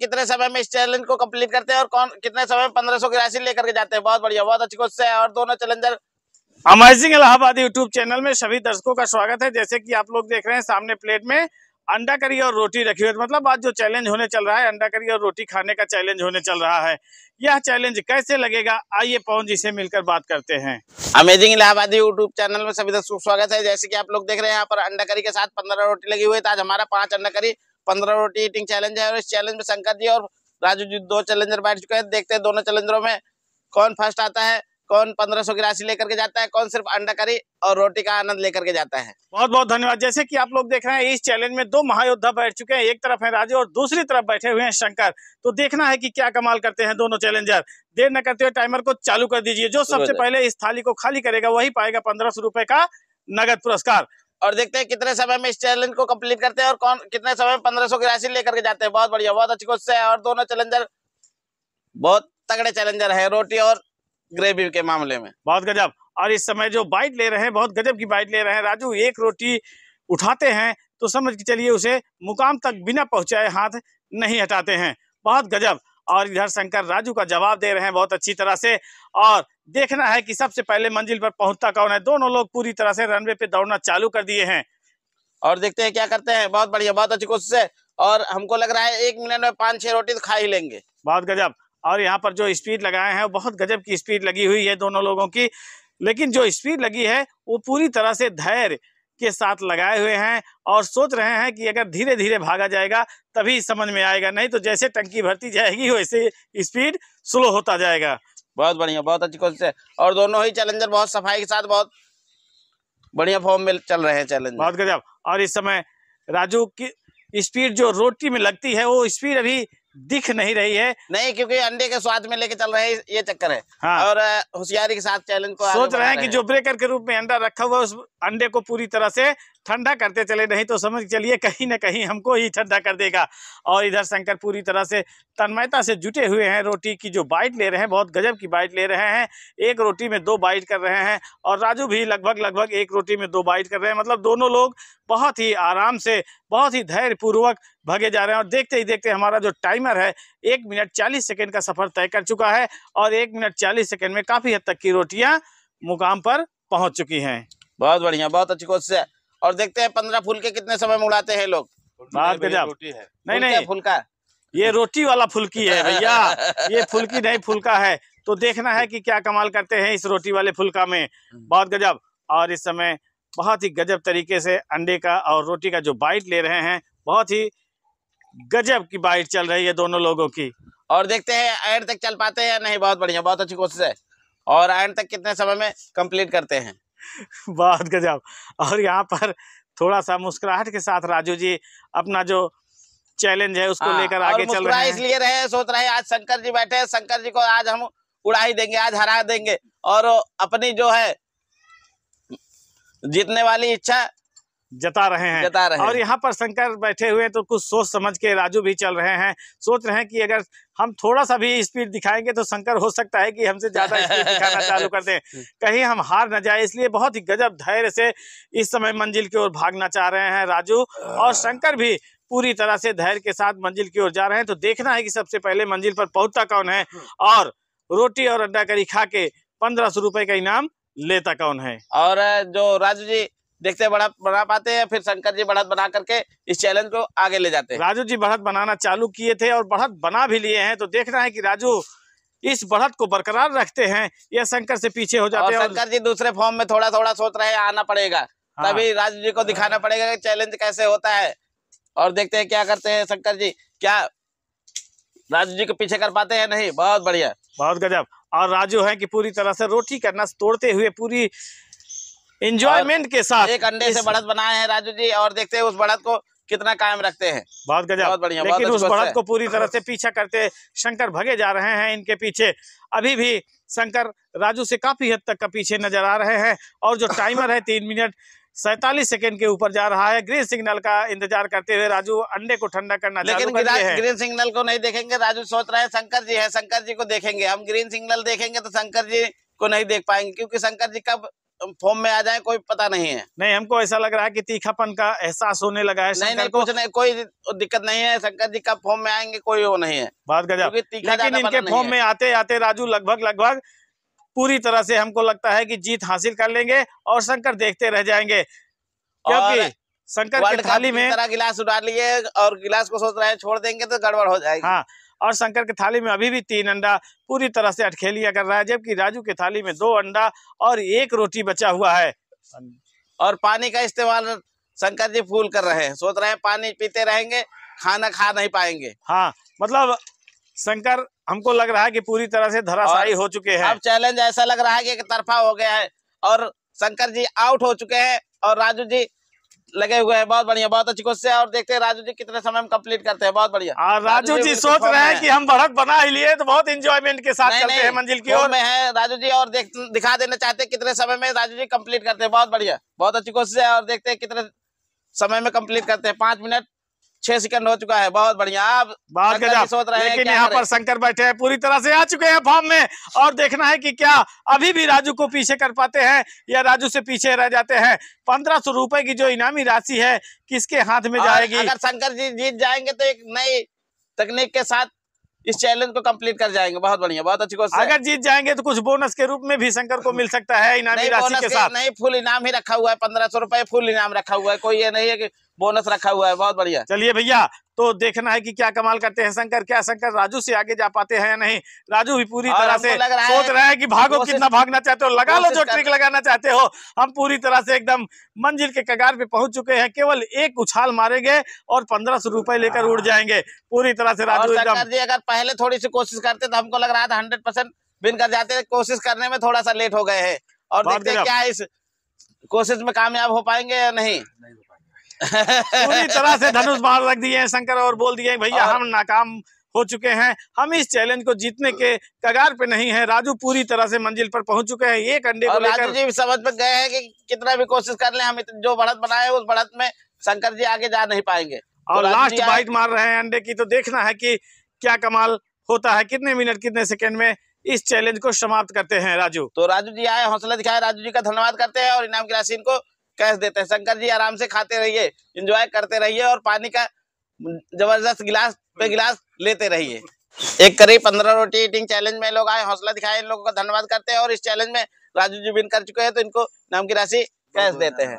कितने समय में इस चैलेंज को कम्प्लीट करते हैं और कौन कितने समय में पंद्रह की राशि लेकर के जाते हैं बहुत बढ़िया बहुत अच्छी क्वेश्चन है और दोनों challenger amazing Allahabad YouTube channel में सभी दर्शकों का स्वागत है जैसे कि आप लोग देख रहे हैं सामने प्लेट में अंडा करी और रोटी रखी हुई मतलब आज जो चैलेंज होने चल रहा है अंडा करी और रोटी खाने का चैलेंज होने चल रहा है यह चैलेंज कैसे लगेगा आइए पवन जी से मिलकर बात करते हैं अमेजिंग इलाहाबादी यूट्यूब चैनल में सभी दर्शकों स्वागत है जैसे कि आप लोग देख रहे हैं यहाँ पर अंडा करी के साथ पंद्रह रोटी लगी हुई है तो आज हमारा पांच अंडा करी पंद्रह टी एटिंग चैलेंज है और इस चैलेंज में शंकर जी और राजू जी दो चैलेंजर बैठ चुके हैं देखते हैं दोनों चैलेंजरों में कौन फर्स्ट आता है कौन पंद्रह सौ की राशि लेकर के जाता है कौन सिर्फ अंडा करी और रोटी का आनंद लेकर के जाता है बहुत बहुत धन्यवाद जैसे कि आप लोग देख रहे हैं इस चैलेंज में दो महायोद्धा बैठ चुके हैं एक तरफ है राजू और दूसरी तरफ बैठे हुए हैं शंकर तो देखना है कि क्या कमाल करते हैं दोनों चैलेंजर देर न करते हुए टाइमर को चालू कर दीजिए जो सबसे पहले इस थाली को खाली करेगा वही पाएगा पंद्रह सौ का नगद पुरस्कार और देखते हैं कितने समय में इस चैलेंज को कंप्लीट करते हैं और कौन कितने समय में पंद्रह सौ की राशि लेकर के जाते हैं बहुत बढ़िया बहुत अच्छी कोशिश है और दोनों चैलेंजर बहुत तगड़े चैलेंजर है रोटी और ग्रेवी के मामले में बहुत गजब और इस समय जो बाइट ले रहे हैं बहुत गजब की बाइट ले रहे हैं राजू एक रोटी उठाते हैं तो समझ के चलिए उसे मुकाम तक बिना पहुंचाए हाथ नहीं हटाते हैं बहुत गजब और इधर शंकर राजू का जवाब दे रहे हैं बहुत अच्छी तरह से और देखना है कि सबसे पहले मंजिल पर पहुंचता कौन है दोनों लोग पूरी तरह से रनवे पे दौड़ना चालू कर दिए हैं और देखते हैं क्या करते हैं बहुत बढ़िया बहुत अच्छी कोशिश है और हमको लग रहा है एक मिनट में पाँच छह रोटी तो खा ही लेंगे बहुत गजब और यहाँ पर जो स्पीड लगाए हैं वो बहुत गजब की स्पीड लगी हुई है दोनों लोगों की लेकिन जो स्पीड लगी है वो पूरी तरह से धैर्य के साथ लगाए हुए हैं और सोच रहे हैं कि अगर धीरे धीरे भागा जाएगा तभी समझ में आएगा नहीं तो जैसे टंकी भरती जाएगी वैसे स्पीड स्लो होता जाएगा बहुत बढ़िया बहुत अच्छी कोशिश है और दोनों ही चैलेंजर बहुत सफाई के साथ बहुत बढ़िया फॉर्म में चल रहे हैं चैलेंज बहुत गजब और इस समय राजू की स्पीड जो रोटी में लगती है वो स्पीड अभी दिख नहीं रही है नहीं क्योंकि अंडे के स्वाद में लेके चल रहे हैं ये चक्कर है हाँ। और होशियारी के साथ चैलेंज को सोच रहे हैं कि जो ब्रेकर के रूप में अंडा रखा हुआ है उस अंडे को पूरी तरह से ठंडा करते चले नहीं तो समझ चलिए कहीं ना कहीं हमको ही ठंडा कर देगा और इधर शंकर पूरी तरह से तन्मयता से जुटे हुए हैं रोटी की जो बाइट ले रहे हैं बहुत गजब की बाइट ले रहे हैं एक रोटी में दो बाइट कर रहे हैं और राजू भी लगभग लगभग एक रोटी में दो बाइट कर रहे हैं मतलब दोनों लोग बहुत ही आराम से बहुत ही धैर्यपूर्वक भागे जा रहे हैं और देखते ही देखते हमारा जो टाइमर है एक मिनट चालीस सेकेंड का सफ़र तय कर चुका है और एक मिनट चालीस सेकेंड में काफ़ी हद तक की रोटियाँ मुकाम पर पहुँच चुकी हैं बहुत बढ़िया बहुत अच्छी कोशिश है और देखते हैं पंद्रह के कितने समय में उड़ाते हैं लोग बात गजब नहीं नहीं फुलका ये रोटी वाला फुलकी है भैया ये फुलकी नहीं फुलका है तो देखना है कि क्या कमाल करते हैं इस रोटी वाले फुलका में बहुत गजब और इस समय बहुत ही गजब तरीके से अंडे का और रोटी का जो बाइट ले रहे हैं बहुत ही गजब की बाइट चल रही है दोनों लोगों की और देखते हैं एंड तक चल पाते हैं नहीं बहुत बढ़िया बहुत अच्छी कोशिश है और एंड तक कितने समय में कंप्लीट करते हैं बहुत गजब और यहाँ पर थोड़ा सा मुस्कुराहट के साथ राजू जी अपना जो चैलेंज है उसको हाँ, लेकर आगे चल रहे हैं इसलिए रहे सोच रहे आज शंकर जी बैठे हैं शंकर जी को आज हम उड़ा ही देंगे आज हरा देंगे और अपनी जो है जीतने वाली इच्छा जता रहे हैं जता रहे और यहाँ पर शंकर बैठे हुए तो कुछ सोच समझ के राजू भी चल रहे हैं सोच रहे हैं कि अगर हम थोड़ा सा भी स्पीड दिखाएंगे तो शंकर हो सकता है कि हमसे ज्यादा स्पीड दिखाना चालू कर दें कहीं हम हार न जाए इसलिए बहुत ही गजब धैर्य से इस समय मंजिल की ओर भागना चाह रहे हैं राजू और शंकर भी पूरी तरह से धैर्य के साथ मंजिल की ओर जा रहे हैं तो देखना है कि सबसे पहले मंजिल पर पहुंचता कौन है हम्म। और रोटी और अंडा करी खा के पंद्रह सौ रुपए का इनाम लेता कौन है और जो राजू जी देखते हैं बढ़त बना पाते हैं फिर शंकर जी बढ़त बना करके इस चैलेंज को आगे ले जाते हैं राजू जी बढ़त बनाना चालू किए थे और बढ़त बना भी लिए हैं तो देखना है कि राजू इस बढ़त को बरकरार रखते हैं या शंकर से पीछे हो जाते हैं शंकर जी दूसरे फॉर्म में थोड़ा थोड़ा सोच रहे हैं आना पड़ेगा हाँ। तभी राजू जी को दिखाना हाँ। पड़ेगा कि चैलेंज कैसे होता है और देखते हैं क्या करते हैं शंकर जी क्या राजू जी को पीछे कर पाते हैं नहीं बहुत बढ़िया बहुत गजब और राजू है कि पूरी तरह से रोटी का नस तोड़ते हुए पूरी एंजॉयमेंट के साथ एक अंडे से बढ़त बनाए हैं राजू जी और देखते हैं उस बढ़त को कितना कायम रखते हैं बहुत गजब बहुत बढ़िया लेकिन उस बढ़त को पूरी तरह से पीछा करते शंकर भगे जा रहे हैं इनके पीछे अभी भी शंकर राजू से काफी हद तक का पीछे नजर आ रहे हैं और जो टाइमर है तीन मिनट सैतालीस सेकंड के ऊपर जा रहा है ग्रीन सिग्नल का इंतजार करते हुए राजू अंडे को ठंडा करना लेकिन ग्रीन सिग्नल को नहीं देखेंगे राजू सोच रहे हैं शंकर जी है शंकर जी को देखेंगे हम ग्रीन सिग्नल देखेंगे तो शंकर जी को नहीं देख पाएंगे क्योंकि शंकर जी कब फॉर्म में आ जाए कोई पता नहीं है नहीं हमको ऐसा लग रहा है कि तीखापन का एहसास होने लगा है नहीं नहीं कुछ नहीं कोई दिक्कत नहीं है शंकर जी का फॉर्म में आएंगे कोई वो नहीं है बात गजब लेकिन इनके फॉर्म में आते आते राजू लगभग लगभग पूरी तरह से हमको लगता है की जीत हासिल कर लेंगे और शंकर देखते रह जाएंगे क्योंकि शंकर के थाली में गिलास उठा लिए और गिलास को सोच रहे हैं छोड़ देंगे तो गड़बड़ हो जाएगी हाँ और शंकर के थाली में अभी भी तीन अंडा पूरी तरह से अटखेलिया कर रहा है जबकि राजू के थाली में दो अंडा और एक रोटी बचा हुआ है और पानी का इस्तेमाल शंकर जी फूल कर रहे हैं सोच रहे हैं पानी पीते रहेंगे खाना खा नहीं पाएंगे हाँ मतलब शंकर हमको लग रहा है कि पूरी तरह से धराशाई हो चुके हैं अब चैलेंज ऐसा लग रहा है कि एक तरफा हो गया है और शंकर जी आउट हो चुके हैं और राजू जी लगे हुए हैं बहुत बढ़िया बहुत अच्छी कोशिश है और देखते हैं राजू जी कितने समय में कंप्लीट करते हैं बहुत बढ़िया राजू, राजू जी, जी तो सोच रहे हैं कि हम बढ़त बना ही लिए तो बहुत इंजॉयमेंट के साथ चलते हैं मंजिल की ओर में है राजू जी और दिखा देना चाहते हैं कितने समय में राजू जी कम्प्लीट करते हैं बहुत बढ़िया बहुत अच्छी कोशिश है और देखते हैं कितने समय में कम्प्लीट करते हैं पांच मिनट छह सेकंड हो चुका है बहुत बढ़िया आप बहुत सोच रहे हैं यहाँ पर शंकर बैठे हैं पूरी तरह से आ चुके हैं फॉर्म में और देखना है कि क्या अभी भी राजू को पीछे कर पाते हैं या राजू से पीछे रह जाते हैं पंद्रह सौ रूपये की जो इनामी राशि है किसके हाथ में जाएगी अगर शंकर जी जीत जाएंगे तो एक नई तकनीक के साथ इस चैलेंज को कंप्लीट कर जाएंगे बहुत बढ़िया बहुत अच्छी कोशिश अगर जीत जाएंगे तो कुछ बोनस के रूप में भी शंकर को मिल सकता है इनामी राशि के साथ नहीं फुल इनाम ही रखा हुआ है पंद्रह सौ रुपए फुल इनाम रखा हुआ है कोई ये नहीं है कि बोनस रखा हुआ है बहुत बढ़िया चलिए भैया तो देखना है कि क्या कमाल करते हैं शंकर क्या शंकर राजू से आगे जा पाते हैं या नहीं राजू भी पूरी तरह से सोच रहा है कि भागो कितना भागना चाहते हो लगा लो जो ट्रिक लगाना चाहते हो हम पूरी तरह से एकदम मंजिल के कगार पे पहुंच चुके हैं केवल एक उछाल मारेंगे और पंद्रह सौ रुपए लेकर उड़ हाँ। जाएंगे पूरी तरह से राजू एकदम अगर पहले थोड़ी सी कोशिश करते तो हमको लग रहा था हंड्रेड परसेंट बिन कर जाते कोशिश करने में थोड़ा सा लेट हो गए है और देखते क्या इस कोशिश में कामयाब हो पाएंगे या नहीं पूरी तरह से धनुष बाढ़ रख दिए हैं शंकर और बोल दिए भैया हम नाकाम हो चुके हैं हम इस चैलेंज को जीतने के कगार पे नहीं है राजू पूरी तरह से मंजिल पर पहुंच चुके हैं एक अंडे को राजू जी समझ में गए हैं कि कितना भी कोशिश कर ले हम जो बढ़त बनाए उस बढ़त में शंकर जी आगे जा नहीं पाएंगे तो और तो लास्ट बाइट मार रहे हैं अंडे की तो देखना है की क्या कमाल होता है कितने मिनट कितने सेकेंड में इस चैलेंज को समाप्त करते हैं राजू तो राजू जी आए हौसला दिखाए राजू जी का धन्यवाद करते हैं और इनाम की राशि इनको कैश देते हैं शंकर जी आराम से खाते रहिए इंजॉय करते रहिए और पानी का जबरदस्त गिलास पे गिलास लेते रहिए एक करीब पंद्रह रोटी ईटिंग चैलेंज में लोग आए हौसला दिखाए इन लोगों का धन्यवाद करते हैं और इस चैलेंज में राजू जी विन कर चुके हैं तो इनको नाम की राशि कैश देते हैं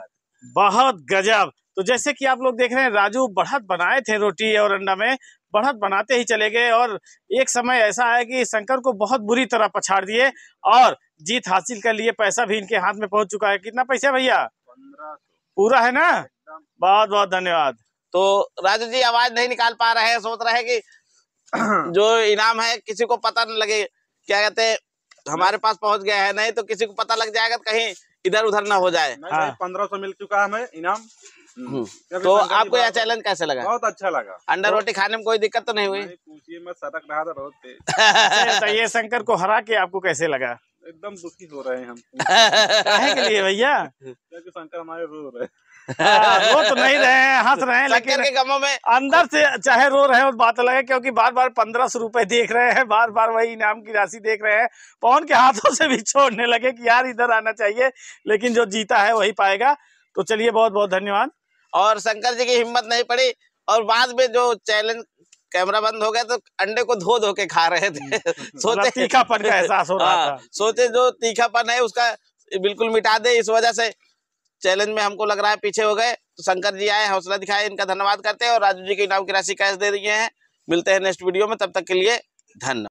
बहुत गजब तो जैसे कि आप लोग देख रहे हैं राजू बढ़त बनाए थे रोटी और अंडा में बढ़त बनाते ही चले गए और एक समय ऐसा आया कि शंकर को बहुत बुरी तरह पछाड़ दिए और जीत हासिल कर लिए पैसा भी इनके हाथ में पहुंच चुका है कितना पैसा भैया पूरा है ना बहुत बहुत धन्यवाद तो राजू जी आवाज नहीं निकाल पा रहे हैं सोच रहे हैं कि जो इनाम है किसी को पता न लगे क्या कहते हैं हमारे पास पहुंच गया है नहीं तो किसी को पता लग जाएगा तो कहीं इधर उधर ना हो जाए हाँ। पंद्रह सौ मिल चुका है हमें इनाम हम्म। हम्म। तो आपको यह चैलेंज कैसे लगा बहुत अच्छा लगा अंडर तो रोटी खाने में कोई दिक्कत तो नहीं हुई पूछिए मैं सड़क रहा था अच्छा, ये शंकर को हरा के आपको कैसे लगा एकदम दुखी हो रहे हैं हम काहे के लिए भैया क्योंकि शंकर हमारे रो रहे हैं हाँ, रो तो नहीं रहे हंस रहे हैं लेकिन के में अंदर से चाहे रो रहे हो बात अलग है क्योंकि बार बार पंद्रह सौ रुपए देख रहे हैं बार बार वही इनाम की राशि देख रहे हैं पवन के हाथों से भी छोड़ने लगे कि यार इधर आना चाहिए लेकिन जो जीता है वही पाएगा तो चलिए बहुत बहुत धन्यवाद और शंकर जी की हिम्मत नहीं पड़ी और बाद में जो चैलेंज कैमरा बंद हो गया तो अंडे को धो धो के खा रहे थे हम्म, हम्म, हम्म। मतलब सोचे तीखापन का एहसास हो रहा हाँ, था सोचे जो तीखापन है उसका बिल्कुल मिटा दे इस वजह से चैलेंज में हमको लग रहा है पीछे हो गए तो शंकर जी आए हौसला दिखाए इनका धन्यवाद करते हैं और राजू जी के इनाम की राशि कैश दे दिए हैं मिलते हैं नेक्स्ट वीडियो में तब तक के लिए धन्यवाद